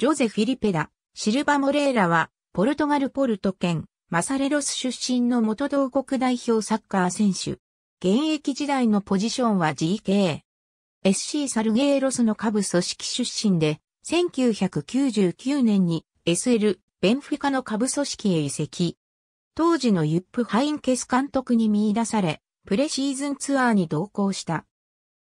ジョゼ・フィリペダ、シルバ・モレーラは、ポルトガル・ポルト県、マサレロス出身の元同国代表サッカー選手。現役時代のポジションは GK。SC サルゲーロスの下部組織出身で、1999年に SL、ベンフィカの下部組織へ移籍。当時のユップ・ハインケス監督に見出され、プレシーズンツアーに同行した。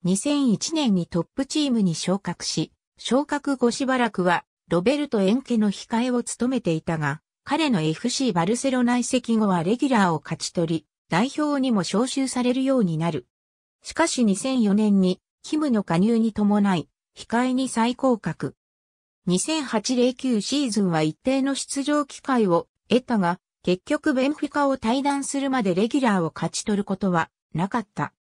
2001年にトップチームに昇格し、昇格後しばらくはロベルト・エンケの控えを務めていたが、彼の FC バルセロナ移籍後はレギュラーを勝ち取り、代表にも招集されるようになる。しかし2004年に、キムの加入に伴い、控えに再降格。2008-09シーズンは一定の出場機会を得たが、結局ベンフィカを退団するまでレギュラーを勝ち取ることはなかった。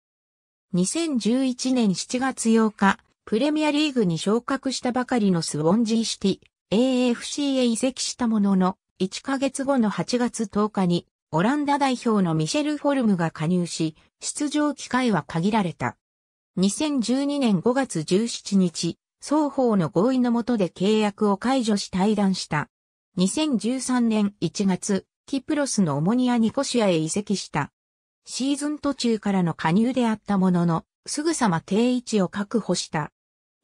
2011年7月8日、プレミアリーグに昇格したばかりのスウォンジーシティ、AFC へ移籍したものの、1ヶ月後の8月10日に、オランダ代表のミシェル・フォルムが加入し、出場機会は限られた。2012年5月17日、双方の合意の下で契約を解除し退団した。2013年1月、キプロスのオモニア・ニコシアへ移籍した。シーズン途中からの加入であったものの、すぐさま定位置を確保した。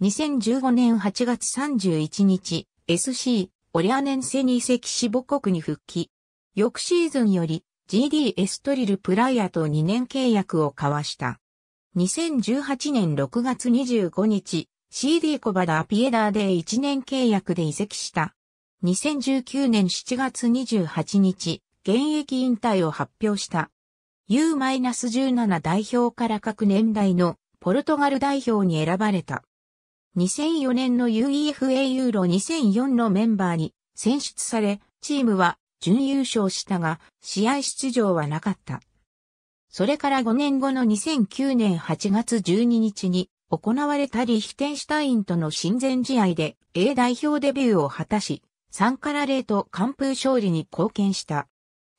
2015年8月31日、SC、オリアネンセに移籍し母国に復帰。翌シーズンより GD エストリルプライアと2年契約を交わした。2018年6月25日、CD コバダ・ピエダーで1年契約で移籍した。2019年7月28日、現役引退を発表した。U-17 代表から各年代のポルトガル代表に選ばれた。2004年の UEFA ユーロ2004のメンバーに選出され、チームは準優勝したが、試合出場はなかった。それから5年後の2009年8月12日に行われたリヒテンシュタインとの親善試合で A 代表デビューを果たし、3から0と完封勝利に貢献した。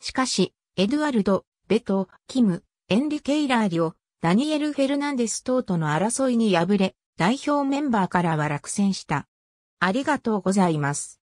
しかし、エドワルド、ベト、キム、エンリケイラーリオ、ダニエル・フェルナンデス等との争いに敗れ、代表メンバーからは落選した。ありがとうございます。